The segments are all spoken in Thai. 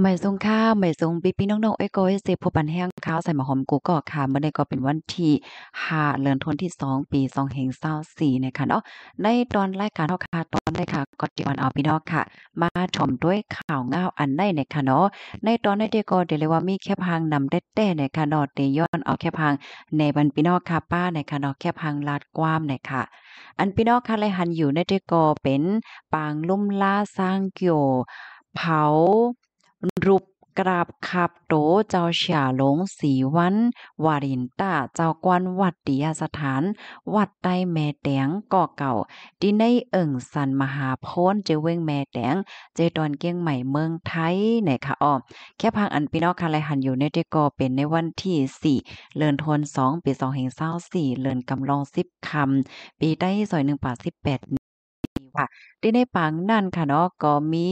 ไม่ทรงค่าไม่ทรงปีปพี่น้องๆไอ้ก้อยเสพพบปันแห้งข้าวใส่หมอหอมกูก็ค่ะเมื่อใดก็เป็นวันที่หาเลือนทนที่สองปีสงแห่งเศร้าสี่นะคะเนาะในตอนรายการเฮาค่ะตอนได้ค่ะก็จีออนเอาพี่น้องค่ะ มาชมด้วยข่าวง้าวอันได้นะคะเนาะในตอนในเดก็เดี๋ยวเลยว่ามีแค่พังนำได้แต่นะคะเนาะเดย้อนเอาแค่พังในบรรพี่น้องค่ะป้าในคะเนาะแค่พังลาดกว้ามนะคะอันพี่น้องค่ะไลหันอยู่ในเดก็เป็นปางลุ่มล่าสร้างเกี่ยว เผารูปกราบขับโตเจ้าเฉาหลงสีวัน วารินตาเจ้ากวนวัดติยสถาน วัดใต้แม่แตงก่อเก่าที่ในเอิ่งสันมหาโพ้นเจเวงแม่แตงเจตอนเกียงใหม่เมืองไทยไหนคะอ๋อแค่พังอันพี่น้องค่ะไรหันอยู่ในเ่กอเป็นในวันที่ 4เลือนทนสองปีสงแห่งเศร้าสี่เลือนกำลองสิบคำปีได้ซอยหนึ่งป่าสิบแปดว่าที่ในปังนั่นค่ะเนาะก็มี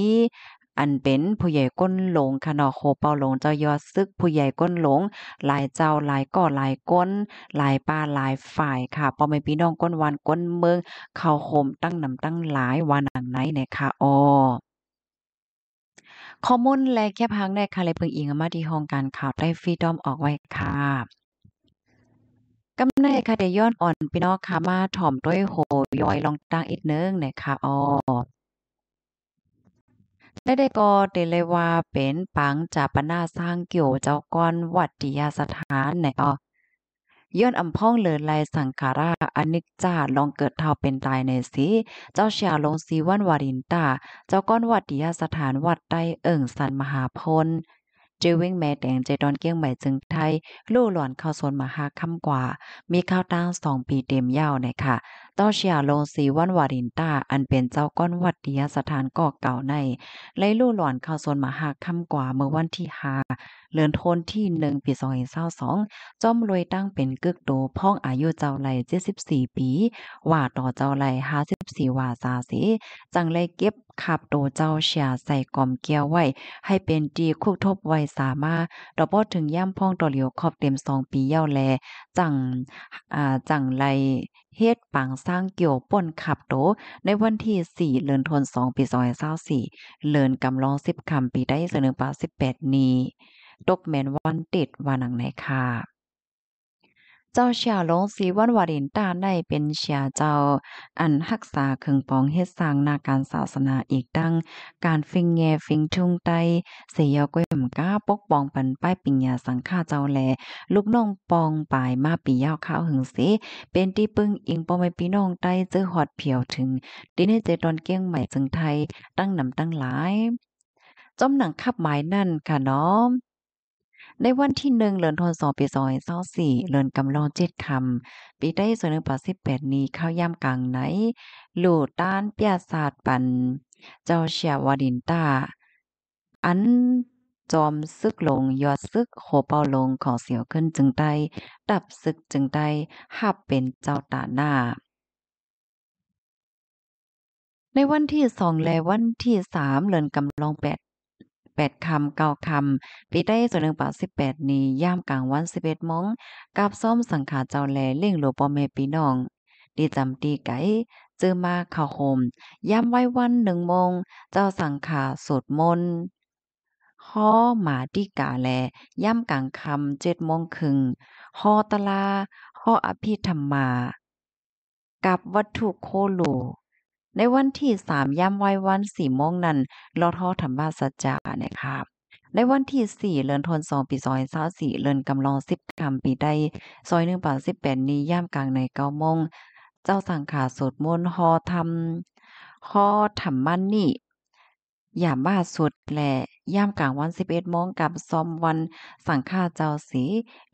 อันเป็นผู้ใหญ่ก้นหลง ขนอโคเปาหลงเจ้ายอดซึกผู้ใหญ่ก้นหลง หลายเจ้าหลายก่อหลายก้นหลายป้าหลายฝ่ายค่ะพอไม่พี่น้องก้นวันก้นเมืองเข้าโคมตั้งนำตั้งหลายวานังไหนเนี่ยค่ะอ๋อข้อมูลและแคบพังในค่ะเลยเพิ่งอิงมาที่ห้องการข่าวได้ฟรีดอมออกไว้ค่ะกำาเนิดค่ะเดย้อนอ่อนพี่น้องค่ะมาถ่อมด้วยโหย้อยลองตั้งอีกนึงนะคะอ๋อได้ได้ก็เตเลยว่าเป็นปังจาปนาสร้างเกี่ยวเจ้าก้อนวัดติยาสถานเหนอ๋อย้อนอำพ้องเลินลายสังขาราอนิจจาลองเกิดเท่าเป็นตายในสีเจ้าเชียลงสีวันวารินตาเจ้าก้อนวัดติยาสถานวัดใต้เอิ่งสันมหาพลเจวิ่งแม่แดงเจดอนเกี้ยงใหม่จึงไทย ลู่หลอนเข้าโซนมาหาค่ำกว่า มีข้าวตั้งสองปีเต็มยาวนะคะต้อเชียลงสีวันวารินตาอันเป็นเจ้าก้อนวัดเดียสถานก่อเก่าในไล่ลู่หลอนเข้าโซนมาหาค่ำกว่าเมื่อวันที่หาเลือนทนที่หนึ่งปีสองเศร้าสองจอมรวยตั้งเป็นกึกโตพ้องอายุเจ้าไหลเจ็ดสิบสี่ปีว่าต่อเจ้าไหลห้าสิบสี่ว่าซาสีจังเลยเก็บขับโตเจ้าเชียใส่กล่อมเกียวไว้ ให้เป็นดีคุกทบไว้สามารถดอกบอถึงย่ำพ้องต่อเหลียวขอบเต็มสองปีเย่าแลจัง อ่าจังไรเฮ็ดปังสร้างเกี่ยวป่นขับโตในวันที่ 4เดือนธันวาคมปี2ส2 4เลือนกำลอง10คำปีได้เสนอปา18นี้ตกแม m น n t w a n t วัาหนังไหนค่ะ เจ้าเชียหลงสีวันวารินตาได้เป็นเชียเจ้า อันหักษาเครื่องปองเฮ็ดสร้างนาการศาสนาอีกดังการฟิงแงฟิงทุ่งไตเสียก้อยมก้าปกปองปันป้ายปิญญาสังฆาเจ้าแลลูกน้องปองปายมาปียาวข้าวหึงเสเป็นที่ปึ้งอิงปอมไปปีน้องไตเจอหอดเผียวถึงดินเจตอนเกี้ยงใหม่จึงไทยตั้งนำตั้งหลายจอมหนังคับหมายนั่นค่ะน้อมในวันที่หนึ่งเลือนทันสองปีซอยเศร้อสี่เลือนกำลองเจ็ดคำ ปีได้ส่วนหนึ่งปอสิบแปดนี้เข้าย่ำกลางไหนหลู่ต้านเปียศาสตร์ปัน เจ้าเชียววดินตา อันจอมซึกลงยอดซึกโคเปาลงของเสียวขึ้นจึงได้ดับซึกจึงได้หับเป็นเจ้าตาหน้า ในวันที่สองและวันที่สามเลือนกำลองแปด8คำเก้าคำปีได้ส่วนหนึ่งปากสิบแปดนี้ย่ามกลางวันสิบเอ็ดมงกับส้มสังขาเจ้าแลเล่งหลวงปอมเมปีน้องดีจำดีไก่เจอมาข่าวโฮมย่ามไว้วันหนึ่งมงเจ้าสังขาสวดมนข้อหมาดีกาแลย่ำกลางคำเจ็ดโมงครึ่งฮอตลาฮออภิธรรมากับวัตถุโคโลในวันที่สามย่ำวัยวันสี่โมงนั้นลอทฮอธรรมบาสจาเนี่ยคะในวันที่สี่เลือนทนสองปีซอยซาสี่เลือนกำลองสิบคำปีได้ซอยหนึ่งป่าสิบแปดนี้ ย่ำกลางในเก้าโมง เจ้าสังขาสดมนฮอทำฮอธรรมันนี่ย่าบ้าสุดแหละย่ามกลางวันสิบเอ็ดโมงกับซอมวันสังฆาเจ้าสี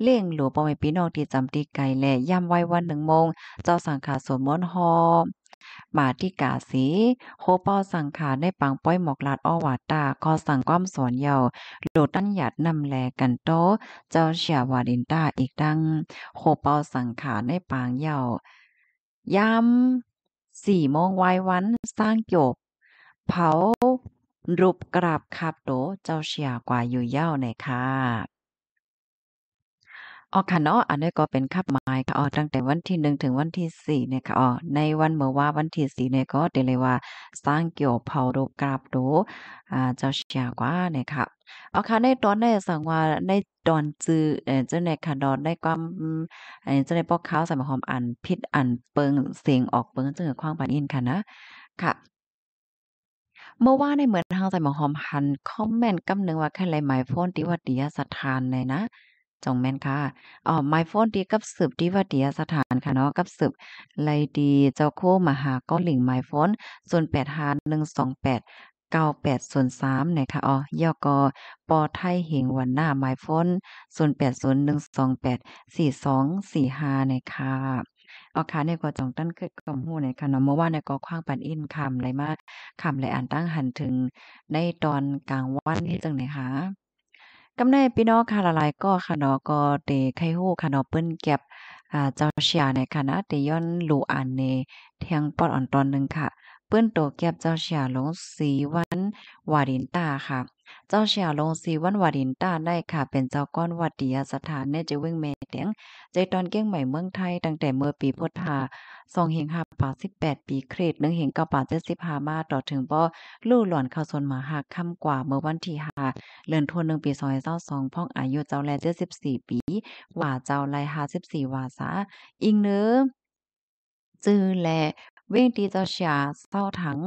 เลี่ยงหลวงปอมปีนองที่จำตีไก่แหละย่ามไว้วันหนึ่งโมง เจ้าสังฆาสวดมนหอมาที่กาสีโคปอสังขาได้ปังป้อยหมอกลาดอ้อวาตาคอสั่งความสอนเยาโดตั้นหยัดนำแลกันโตเจ้าเฉียวาดินตาอีกดังโคปอสังขาได้ปางเยาย้ำสี่โมงวายวันสร้าง จบ เผา รูปกราบคับโตเจ้าเฉียกว่าอยู่เย่าในคาบออค่ะเนาะ อันนี้ก็เป็นคับหมายค่ะออตั้งแต่วันที่หนึ่งถึงวันที่สี่เนี่ยค่ะออในวันเมื่อว่าวันที่สี่เนี่ยก็เดเลยว่าสร้างเกี่ยวเผาดูกราบดูอ่าเจ้าเชียกว่าเนี่ยค่ะออค่ะในตอนในสั่งว่าในตอนจื้อเอ่อเจ้าในค่ะดอนได้ความเอ่อเจ้าในปอกเขาสใส่หอมอันพิษอันเปิงเสียงออกเปิงจ้เกิดคว้างปานอินค่ะนะค่ะ เมื่อว่าในเหมือนทางใส่หมอหอมหันคอมเมนต์กำเนึงว่าแค่ไรหมายพ้นติวัติยสถานเลยนะจงแม่นค่ะอ๋อไมโฟนดีกับสืบดีว่าเดียสถานค่ะเนาะ กับสืบไลดีเจ้าโคมหาก็หลิงไมโฟนส่วนแปดหาหนึ่งสองแปดเก้าแปด่วนสามเนี่ยค่ะอ๋อยอกอปอไทยเหงวันหน้าไมโฟนส่วนแปด่วนหนึ่งสองแปดสี่สองสี่ห้าเนี่ยค่ะเอาค่ะในกอจองตั้นขึ้นกล่อมหูในค่ะเนาะ เมื่อว่าในกอคว้างปันอินคำไรมากคำไรอ่านตั้งหันถึง ในตอนกลางวันนี้จังไหนคะกำเนิดพี่น้องค่ะหลายๆก็ค่ะเนาะก็เตไข่ฮู้ค่ะเนาะเปิ้นเก็บอ่าเจ้าเชียในคณะเตย้อนลูอันเนเทียงปอดอ่อนตอนนึงค่ะ เปิ้นโตเก็บเจ้าเชียลงสีวันวาดินตาค่ะเจ้าเฉียลงสีวันวาดินต้าได้ค่ะเป็นเจ้าก้อนวัดดิยสถานในจืวิ่งเมตียงใจตอนเก้งใหม่เมืองไทยตั้งแต่เมื่อปีพุทธาสองเฮงหาป่าสิบแปดปีเครดหนึ่งเฮงเก้าป่าเจ็ดสิบหามาต่อถึงบ่อลู่หล่อนเข้าสนหมาหักค่ำกว่าเมื่อวันที่หาเลือนทวนหนึ่งปีซอยเจ้าสอง พ่องอายุเจ้าแลเจ็ดสิบสี่ปีว่าเจ้าลายหาสิบสี่วาสาอิงเนื้อจื้อและเว้งตีเจ้าชาเศร้าถัง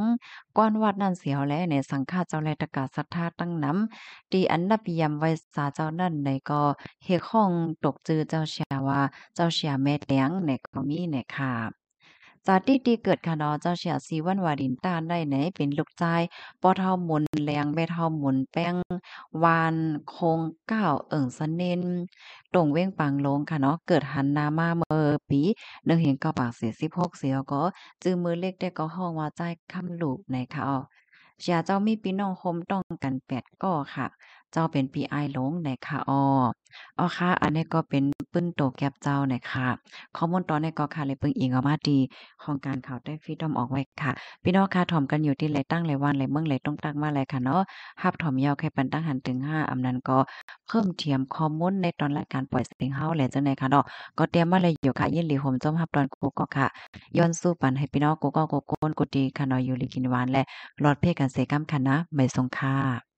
ก้อนวัดนั่นเสียวแลวในสังฆาเจ้าแลตกาศรัทธาตั้งน้ำตีอันนับยำไว้สาเจ้านั่นในก็เฮข้องตกจือเจ้าชาว่าเจ้าชาแม่เลี้ยงในก็มีในค่ะจากที่ที่เกิดค่ะนาะเจ้าเสียสีวันวาดินตานได้ไหนเป็นลูกใจปอทอมุนแรงแม่ทอมุนแป้งวาน โคงก้าวเอิ่งสนินตรงเว้งปังลงค่ะนาะ เกิดหันนามาเมอปีหนึ่งเห็นกะปาก เสียสิบหกเสียก็จื้อมือเล็กได้ก็ห้องว่าใจคำหลูกในค่ะเสียเจ้ามีปีน้องคมต้องกันแปดก็อค่ะเจ้าเป็นปีไอหลงในค่ะอ้ออ๋อค่ะ อันนี้ก็เป็น ปึ้นโตแก็บเจ้าในค่ะ ข้อมูลตอนนี้ก็ค่ะเลยเพิ่งอิงออกมาดี ของการข่าวได้ฟีดอมออกไว้ค่ะ พี่น้องค่ะถ่อมกันอยู่ที่ไรตั้งไรวันไรเมืองไรต้องตั้งมาไรค่ะเนาะฮับถ่อมยาวแค่ปันตั้งหันถึงห้าอำนั้นก็เพิ่มเทียมข้อมูลในตอนรายการปล่อยสิยงเฮาไหลจังไหนค่ะเนาะ ก็เตรียมมาเลยอยู่ค่ะยินดีผมจมฮับตอนกูก็ค่ะ ย้อนสู้ปันให้พี่น้องกูก็กูโกนกูดีค่ะเนาะอยู่ลีกินวานและหลอดเพกันเสกัมค่ะนะไม่ทรงค่า